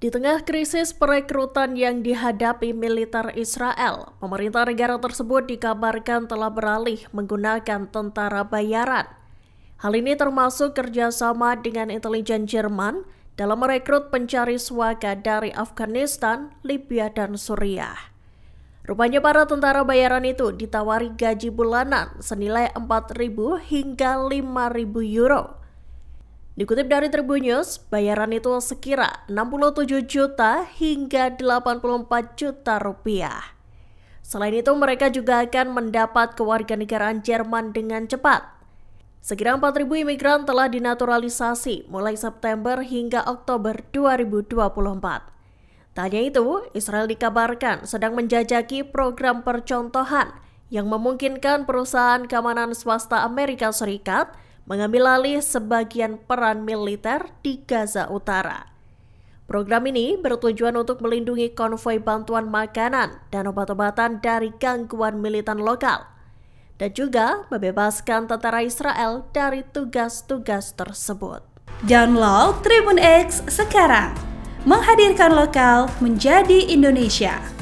Di tengah krisis perekrutan yang dihadapi militer Israel, pemerintah negara tersebut dikabarkan telah beralih menggunakan tentara bayaran. Hal ini termasuk kerjasama dengan intelijen Jerman dalam merekrut pencari suaka dari Afghanistan, Libya, dan Suriah. Rupanya para tentara bayaran itu ditawari gaji bulanan senilai 4.000 hingga 5.000 euro Dikutip dari Tribun News, bayaran itu sekira 67 juta hingga 84 juta rupiah. Selain itu, mereka juga akan mendapat kewarganegaraan Jerman dengan cepat. Sekira 4.000 imigran telah dinaturalisasi mulai September hingga Oktober 2024. Tak itu, Israel dikabarkan sedang menjajaki program percontohan yang memungkinkan perusahaan keamanan swasta Amerika Serikat – mengambil alih sebagian peran militer di Gaza Utara. Program ini bertujuan untuk melindungi konvoi bantuan makanan dan obat-obatan dari gangguan militan lokal dan juga membebaskan tentara Israel dari tugas-tugas tersebut. Download Tribun X sekarang, menghadirkan lokal menjadi Indonesia.